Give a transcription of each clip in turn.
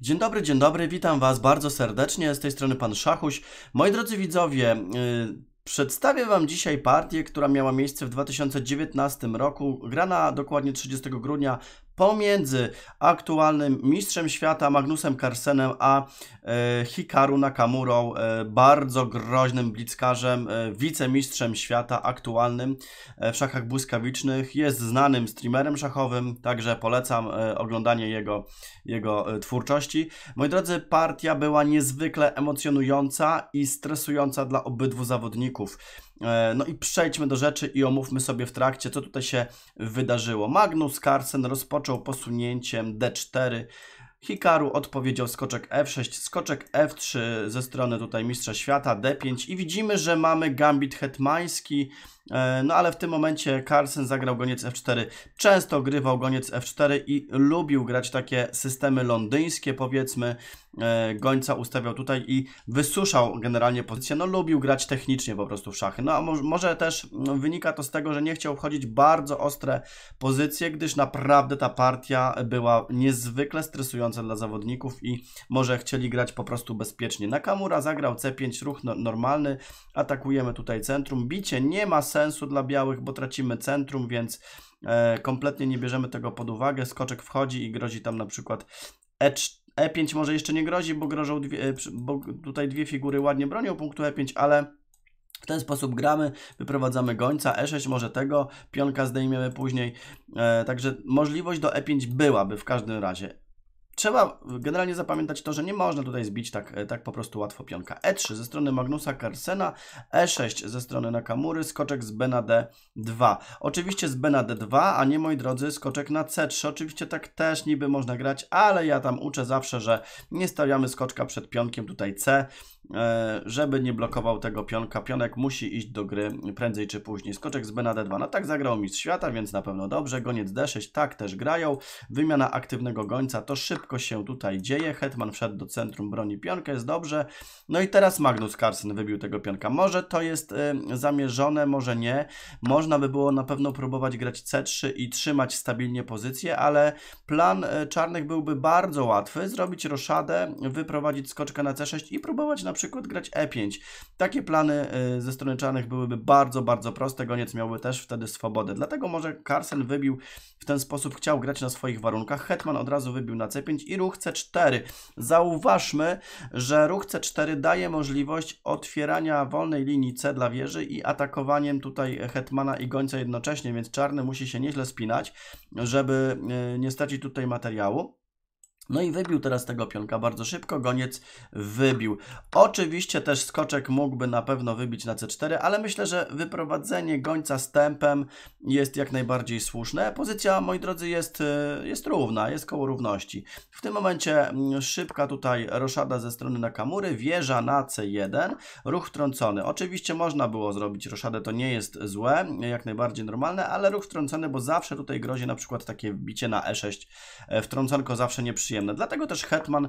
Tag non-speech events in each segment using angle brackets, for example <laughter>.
Dzień dobry, dzień dobry, witam Was bardzo serdecznie, z tej strony Pan Szachuś. Moi drodzy widzowie, yy, przedstawię Wam dzisiaj partię, która miała miejsce w 2019 roku, grana dokładnie 30 grudnia pomiędzy aktualnym mistrzem świata Magnusem Carsenem a e, Hikaru Nakamurą, e, bardzo groźnym blitzkarzem, e, wicemistrzem świata aktualnym w szachach błyskawicznych. Jest znanym streamerem szachowym, także polecam oglądanie jego, jego twórczości. Moi drodzy, partia była niezwykle emocjonująca i stresująca dla obydwu zawodników. E, no i przejdźmy do rzeczy i omówmy sobie w trakcie, co tutaj się wydarzyło. Magnus Carlsen rozpoczął posunięciem D4. Hikaru odpowiedział skoczek F6, skoczek F3 ze strony tutaj mistrza świata, D5 i widzimy, że mamy gambit hetmański, E, no ale w tym momencie Carlsen zagrał goniec F4. Często grywał goniec F4 i lubił grać takie systemy londyńskie, powiedzmy. E, gońca ustawiał tutaj i wysuszał generalnie pozycję. No lubił grać technicznie po prostu w szachy. No a może też no, wynika to z tego, że nie chciał wchodzić bardzo ostre pozycje, gdyż naprawdę ta partia była niezwykle stresująca dla zawodników i może chcieli grać po prostu bezpiecznie. Nakamura zagrał C5, ruch no-, normalny, atakujemy tutaj centrum, bicie, nie ma sensu sensu dla białych, bo tracimy centrum, więc e, kompletnie nie bierzemy tego pod uwagę. Skoczek wchodzi i grozi tam na przykład E4. E5 może jeszcze nie grozi, bo grożą dwie, e, bo tutaj dwie figury ładnie bronią punktu E5, ale w ten sposób gramy, wyprowadzamy gońca, E6 może tego, pionka zdejmiemy później, e, także możliwość do E5 byłaby w każdym razie. Trzeba generalnie zapamiętać to, że nie można tutaj zbić tak, e, tak po prostu łatwo pionka. E3 ze strony Magnusa Carsena, E6 ze strony Nakamury, skoczek z B na D2. Oczywiście z B na D2, a nie moi drodzy, skoczek na C3. Oczywiście tak też niby można grać, ale ja tam uczę zawsze, że nie stawiamy skoczka przed pionkiem tutaj C, E, żeby nie blokował tego pionka. Pionek musi iść do gry prędzej czy później. Skoczek z B na D2. No tak zagrał mistrz świata, więc na pewno dobrze. Goniec D6, tak też grają. Wymiana aktywnego gońca, to szybko się tutaj dzieje. Hetman wszedł do centrum, broni pionkę, jest dobrze. No i teraz Magnus Carlsen wybił tego pionka. Może to jest y, zamierzone, może nie. Można by było na pewno próbować grać C3 i trzymać stabilnie pozycję, ale plan e, czarnych byłby bardzo łatwy. Zrobić roszadę, wyprowadzić skoczka na C6 i próbować na przykład grać E5. Takie plany y, ze strony czarnych byłyby bardzo, bardzo proste. Goniec miałby też wtedy swobodę. Dlatego może Carlsen wybił w ten sposób, chciał grać na swoich warunkach. Hetman od razu wybił na C5 i ruch C4. Zauważmy, że ruch C4 daje możliwość otwierania wolnej linii C dla wieży i atakowaniem tutaj Hetmana i gońca jednocześnie, więc czarny musi się nieźle spinać, żeby y, nie stracić tutaj materiału. No i wybił teraz tego pionka bardzo szybko, goniec wybił. Oczywiście też skoczek mógłby na pewno wybić na c4, ale myślę, że wyprowadzenie gońca z tempem jest jak najbardziej słuszne. Pozycja, moi drodzy, jest, e, jest równa, jest koło równości. W tym momencie mm, szybka tutaj roszada ze strony Nakamury, wieża na c1, ruch wtrącony. Oczywiście można było zrobić roszadę, to nie jest złe, jak najbardziej normalne, ale ruch wtrącony, bo zawsze tutaj grozi na przykład takie bicie na e6. E, wtrąconko zawsze nieprzyjemne Dlatego też Hetman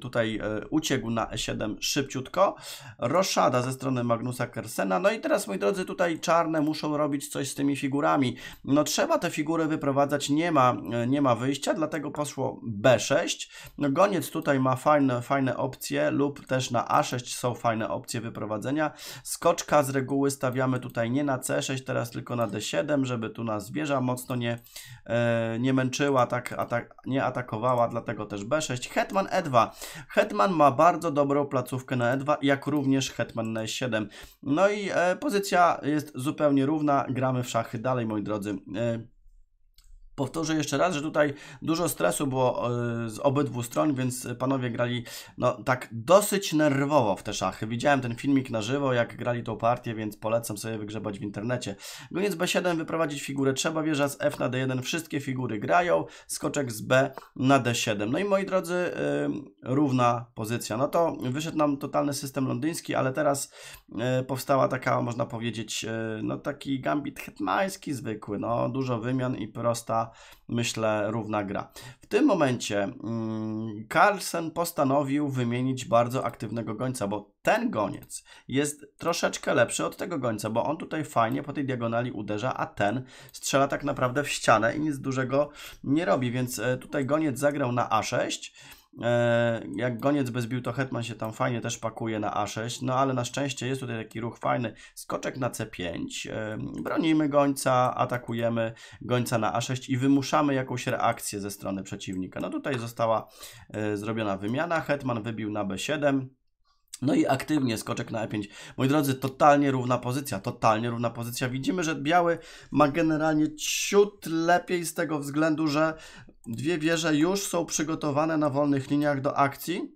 tutaj e, uciekł na E7 szybciutko. Roszada ze strony Magnusa Kersena. No i teraz, moi drodzy, tutaj czarne muszą robić coś z tymi figurami. No trzeba te figury wyprowadzać, nie ma, e, nie ma wyjścia, dlatego poszło B6. No, goniec tutaj ma fajne, fajne opcje lub też na A6 są fajne opcje wyprowadzenia. Skoczka z reguły stawiamy tutaj nie na C6, teraz tylko na D7, żeby tu nas zwierza mocno nie, e, nie męczyła, tak, atak, nie atakowała kosztowała, dlatego też B6. Hetman E2. Hetman ma bardzo dobrą placówkę na E2, jak również Hetman na E7. No i e, pozycja jest zupełnie równa, gramy w szachy dalej, moi drodzy. E, Powtórzę jeszcze raz, że tutaj dużo stresu było e, z obydwu stron, więc panowie grali no, tak dosyć nerwowo w te szachy. Widziałem ten filmik na żywo, jak grali tą partię, więc polecam sobie wygrzebać w internecie. Goniec B7 wyprowadzić figurę trzeba, wieża z F na D1, wszystkie figury grają, skoczek z B na D7. No i moi drodzy, e, równa pozycja. No to wyszedł nam totalny system londyński, ale teraz e, powstała taka, można powiedzieć, no taki gambit hetmański zwykły, no dużo wymian i prosta myślę, równa gra. W tym momencie mm, Carlsen postanowił wymienić bardzo aktywnego gońca, bo ten goniec jest troszeczkę lepszy od tego gońca, bo on tutaj fajnie po tej diagonali uderza, a ten strzela tak naprawdę w ścianę i nic dużego nie robi, więc e, tutaj goniec zagrał na A6, E, jak goniec bez to Hetman się tam fajnie też pakuje na A6, no ale na szczęście jest tutaj taki ruch fajny. Skoczek na C5, e, bronimy gońca, atakujemy gońca na A6 i wymuszamy jakąś reakcję ze strony przeciwnika. No tutaj została e, zrobiona wymiana, Hetman wybił na B7, no i aktywnie skoczek na E5. Moi drodzy, totalnie równa pozycja, totalnie równa pozycja. Widzimy, że biały ma generalnie ciut lepiej z tego względu, że dwie wieże już są przygotowane na wolnych liniach do akcji,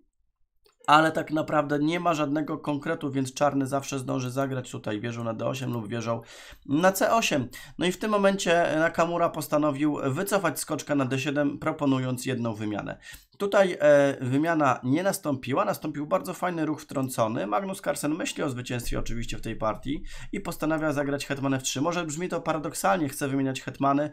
ale tak naprawdę nie ma żadnego konkretu, więc czarny zawsze zdąży zagrać tutaj wieżą na D8 lub wieżą na C8. No i w tym momencie Nakamura postanowił wycofać skoczka na D7, proponując jedną wymianę. Tutaj e, wymiana nie nastąpiła, nastąpił bardzo fajny ruch wtrącony. Magnus Carlsen myśli o zwycięstwie oczywiście w tej partii i postanawia zagrać Hetman w 3. Może brzmi to paradoksalnie, chce wymieniać hetmany,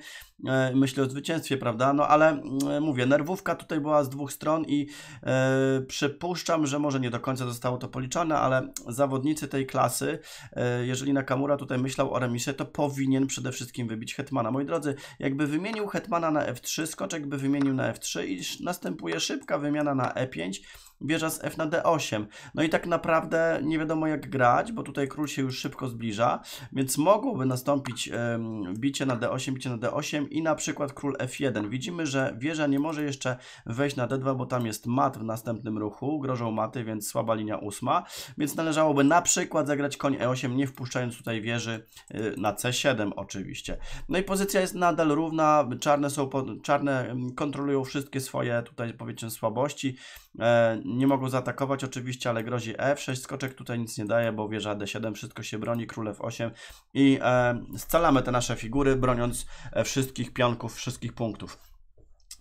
e, myśli o zwycięstwie, prawda? No ale e, mówię, nerwówka tutaj była z dwóch stron i e, przypuszczam, że może nie do końca zostało to policzone, ale zawodnicy tej klasy, e, jeżeli Nakamura tutaj myślał o remisie, to powinien przede wszystkim wybić hetmana. Moi drodzy, jakby wymienił hetmana na F3, skoczek by wymienił na F3 i następuje następuje szybka wymiana na E5 wieża z f na d8. No i tak naprawdę nie wiadomo jak grać, bo tutaj król się już szybko zbliża, więc mogłoby nastąpić bicie na d8, bicie na d8 i na przykład król f1. Widzimy, że wieża nie może jeszcze wejść na d2, bo tam jest mat w następnym ruchu, grożą maty, więc słaba linia ósma, więc należałoby na przykład zagrać koń e8, nie wpuszczając tutaj wieży y, na c7 oczywiście. No i pozycja jest nadal równa, czarne, są po, czarne kontrolują wszystkie swoje tutaj powiedzmy słabości, E, nie mogą zaatakować oczywiście, ale grozi F6. E. Skoczek tutaj nic nie daje, bo wieża D7, wszystko się broni, król F8 i e, scalamy te nasze figury, broniąc wszystkich pionków, wszystkich punktów.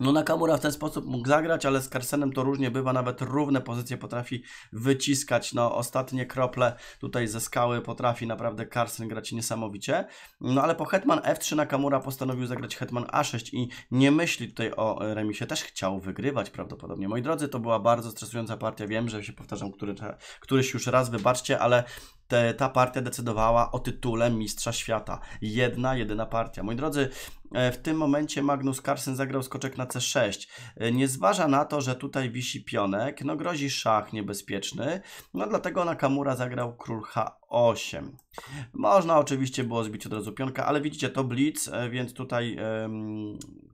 No Nakamura w ten sposób mógł zagrać, ale z Carsenem to różnie bywa, nawet równe pozycje potrafi wyciskać, no ostatnie krople tutaj ze skały potrafi naprawdę Carsen grać niesamowicie, no ale po Hetman F3 Nakamura postanowił zagrać Hetman A6 i nie myśli tutaj o e, remisie, też chciał wygrywać prawdopodobnie. Moi drodzy, to była bardzo stresująca partia, wiem, że się powtarzam który, któryś już raz, wybaczcie, ale ta partia decydowała o tytule Mistrza Świata. Jedna, jedyna partia. Moi drodzy, E, w tym momencie Magnus Carlsen zagrał skoczek na C6. E, nie zważa na to, że tutaj wisi pionek, no grozi szach niebezpieczny, no dlatego Nakamura zagrał król H8. Można oczywiście było zbić od razu pionka, ale widzicie to blitz, e, więc tutaj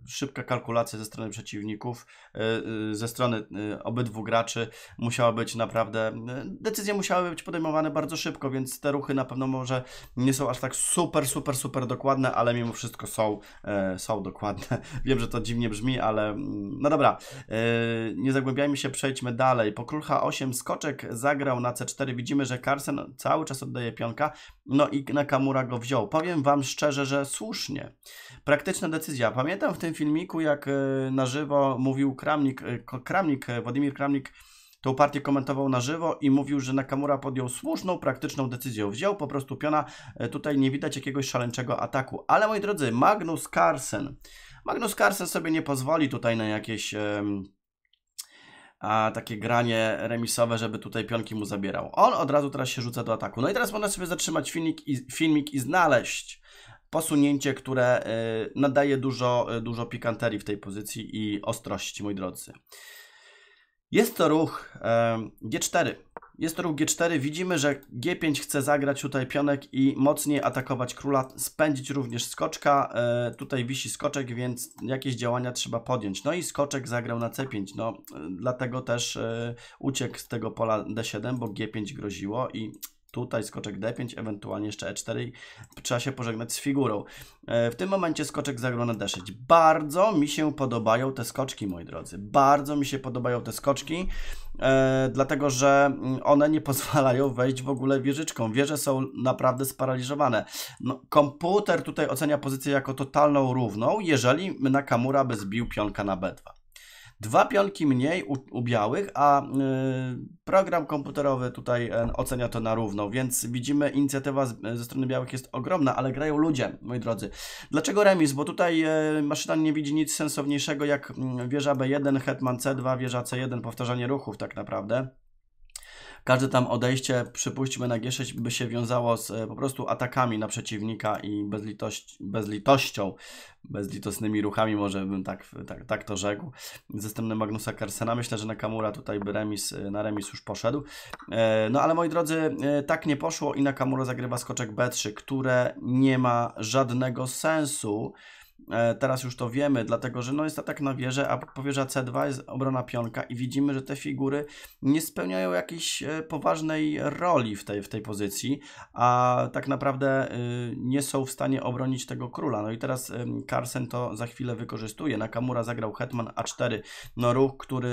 szybka kalkulacja ze strony przeciwników, e, e, ze strony e, obydwu graczy musiała być naprawdę, decyzje musiały być podejmowane bardzo szybko, więc te ruchy na pewno może nie są aż tak super, super, super dokładne, ale mimo wszystko są, są dokładne. <laughs> Wiem, że to dziwnie brzmi, ale mm, no dobra, nie zagłębiajmy się, przejdźmy dalej. Po król H8 skoczek zagrał na C4, widzimy, że Carson cały czas oddaje pionka, no i Nakamura go wziął. Powiem Wam szczerze, że słusznie. Praktyczna decyzja. Pamiętam w tym filmiku, jak e, na żywo mówił Kramnik, e, Kramnik, e, Władimir Kramnik tą partię komentował na żywo i mówił, że Nakamura podjął słuszną, praktyczną decyzję. Wziął po prostu piona. Tutaj nie widać jakiegoś szaleńczego ataku. Ale moi drodzy, Magnus Carlsen. Magnus Carlsen sobie nie pozwoli tutaj na jakieś... a takie granie remisowe, żeby tutaj pionki mu zabierał. On od razu teraz się rzuca do ataku. No i teraz można sobie zatrzymać filmik i, filmik i znaleźć posunięcie, które y, nadaje dużo, y, dużo pikanterii w tej pozycji i ostrości, moi drodzy. Jest to ruch y, G4. Jest to ruch G4. Widzimy, że G5 chce zagrać tutaj pionek i mocniej atakować króla, spędzić również skoczka. Tutaj wisi skoczek, więc jakieś działania trzeba podjąć. No i skoczek zagrał na C5. No, dlatego też uciekł z tego pola D7, bo G5 groziło i tutaj skoczek d5, ewentualnie jeszcze e4 i trzeba się pożegnać z figurą. E, w tym momencie skoczek zagrał na d6. Bardzo mi się podobają te skoczki, moi drodzy. Bardzo mi się podobają te skoczki, e, dlatego że mm, one nie <laughs> pozwalają wejść w ogóle wieżyczką. Wieże są naprawdę sparaliżowane. No, komputer tutaj ocenia pozycję jako totalną równą, jeżeli Nakamura by zbił pionka na b2. Dwa pionki mniej u, u białych, a y, program komputerowy tutaj e, ocenia to na równo, więc widzimy inicjatywa z, ze strony białych jest ogromna, ale grają ludzie, moi drodzy. Dlaczego remis? Bo tutaj y, maszyna nie widzi nic sensowniejszego jak mm, wieża B1, hetman C2, wieża C1, powtarzanie ruchów tak naprawdę. Każde tam odejście, przypuśćmy na G6, by się wiązało z e, po prostu atakami na przeciwnika i bezlitość, bezlitością, bezlitosnymi ruchami, może bym tak, tak, tak to rzekł, ze strony Magnusa Carsena. Myślę, że Nakamura tutaj by remis, e, na remis już poszedł. E, no ale moi drodzy, tak nie poszło i Nakamura zagrywa skoczek B3, które nie ma żadnego sensu, E, teraz już to wiemy, dlatego że no jest atak na wieżę, a powieża C2 jest obrona pionka i widzimy, że te figury nie spełniają jakiejś e, poważnej roli w tej, w tej pozycji, a tak naprawdę y, nie są w stanie obronić tego króla. No i teraz y, Carson to za chwilę wykorzystuje. Nakamura zagrał hetman A4, no ruch, który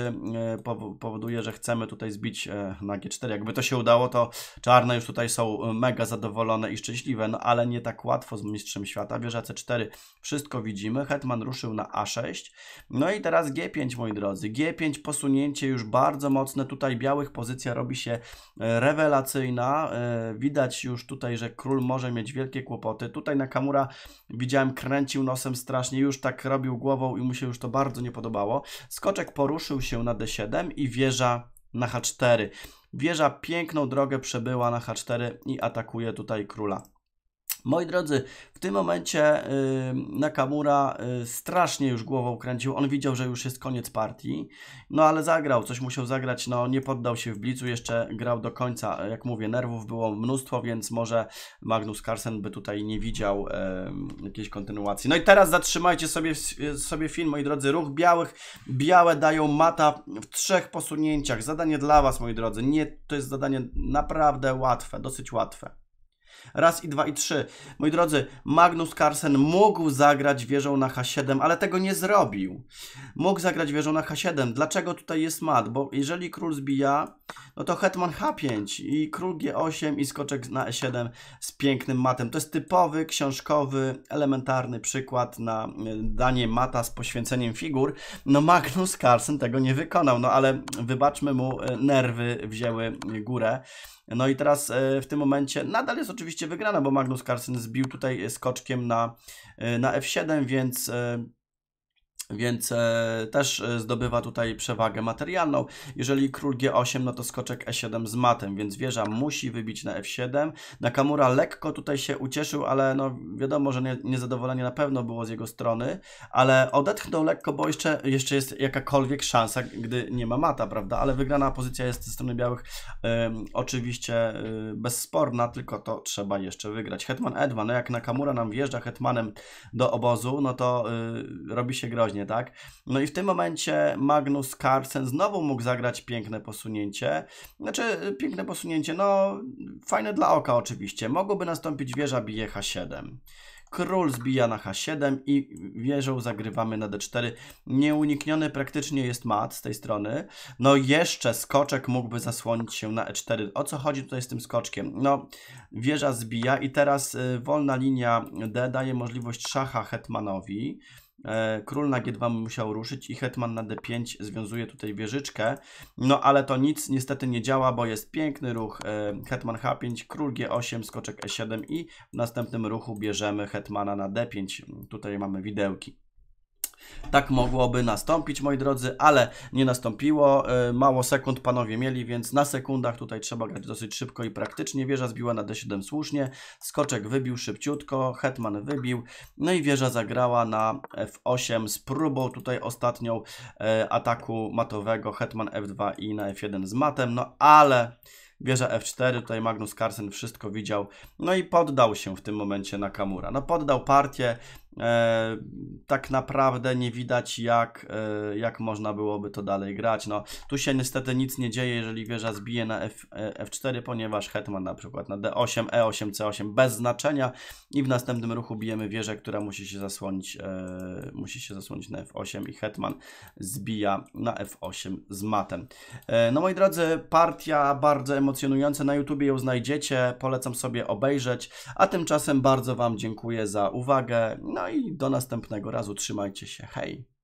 y, powoduje, że chcemy tutaj zbić e, na G4. Jakby to się udało, to czarne już tutaj są mega zadowolone i szczęśliwe, no ale nie tak łatwo z mistrzem świata. Wieża C4, wszystko widzimy, hetman ruszył na a6. No i teraz g5, moi drodzy. g5 posunięcie już bardzo mocne. Tutaj białych pozycja robi się e, rewelacyjna. E, widać już tutaj, że król może mieć wielkie kłopoty. Tutaj Nakamura widziałem kręcił nosem strasznie, już tak robił głową i mu się już to bardzo nie podobało. Skoczek poruszył się na d7 i wieża na h4. Wieża piękną drogę przebyła na h4 i atakuje tutaj króla. Moi drodzy, w tym momencie y, Nakamura y, strasznie już głową kręcił. On widział, że już jest koniec partii, no ale zagrał, coś musiał zagrać, no nie poddał się w blicu, jeszcze grał do końca. Jak mówię, nerwów było mnóstwo, więc może Magnus Carlsen by tutaj nie widział y, jakiejś kontynuacji. No i teraz zatrzymajcie sobie, sobie film, moi drodzy. Ruch białych, białe dają mata w trzech posunięciach. Zadanie dla Was, moi drodzy. Nie, to jest zadanie naprawdę łatwe, dosyć łatwe. Raz i dwa i trzy. Moi drodzy, Magnus Carlsen mógł zagrać wieżą na H7, ale tego nie zrobił. Mógł zagrać wieżą na H7. Dlaczego tutaj jest mat? Bo jeżeli król zbija, no to hetman H5 i król G8 i skoczek na E7 z pięknym matem. To jest typowy, książkowy, elementarny przykład na e, danie mata z poświęceniem figur. No Magnus Carlsen tego nie wykonał, no ale wybaczmy mu, e, nerwy wzięły górę. No i teraz e, w tym momencie nadal jest oczywiście wygrana, bo Magnus Carlsen zbił tutaj skoczkiem na, e, na F7, więc e, więc e, też e, zdobywa tutaj przewagę materialną. Jeżeli król G8, no to skoczek E7 z matem, więc wieża musi wybić na F7. Nakamura lekko tutaj się ucieszył, ale no wiadomo, że nie, niezadowolenie na pewno było z jego strony, ale odetchnął lekko, bo jeszcze, jeszcze jest jakakolwiek szansa, gdy nie ma mata, prawda? Ale wygrana pozycja jest ze strony białych ym, oczywiście y, bezsporna, tylko to trzeba jeszcze wygrać. Hetman e no jak Nakamura nam wjeżdża hetmanem do obozu, no to y, robi się groźnie tak? No i w tym momencie Magnus Carlsen znowu mógł zagrać piękne posunięcie. Znaczy, piękne posunięcie, no fajne dla oka oczywiście. Mogłoby nastąpić wieża bije H7. Król zbija na H7 i wieżą zagrywamy na D4. Nieunikniony praktycznie jest mat z tej strony. No jeszcze skoczek mógłby zasłonić się na E4. O co chodzi tutaj z tym skoczkiem? No wieża zbija i teraz y, wolna linia D daje możliwość szacha hetmanowi. E, król na G2 musiał ruszyć i hetman na D5 związuje tutaj wieżyczkę. No ale to nic niestety nie działa, bo jest piękny ruch e, hetman H5, król G8, skoczek E7 i w następnym ruchu bierzemy hetmana na D5. Tutaj mamy widełki. Tak mogłoby nastąpić, moi drodzy, ale nie nastąpiło. E, mało sekund panowie mieli, więc na sekundach tutaj trzeba grać dosyć szybko i praktycznie. Wieża zbiła na D7 słusznie, skoczek wybił szybciutko, hetman wybił, no i wieża zagrała na F8 z próbą tutaj ostatnią e, ataku matowego, hetman F2 i na F1 z matem, no ale wieża F4, tutaj Magnus Carlsen wszystko widział, no i poddał się w tym momencie na Kamura. No poddał partię, E, tak naprawdę nie widać, jak, e, jak można byłoby to dalej grać. No, tu się niestety nic nie dzieje, jeżeli wieża zbije na F, e, F4, ponieważ hetman na przykład na D8, E8, C8 bez znaczenia i w następnym ruchu bijemy wieżę, która musi się zasłonić, e, musi się zasłonić na F8 i hetman zbija na F8 z matem. E, no moi drodzy, partia bardzo emocjonująca, na YouTubie ją znajdziecie, polecam sobie obejrzeć, a tymczasem bardzo Wam dziękuję za uwagę. No, no i do następnego razu. Trzymajcie się. Hej!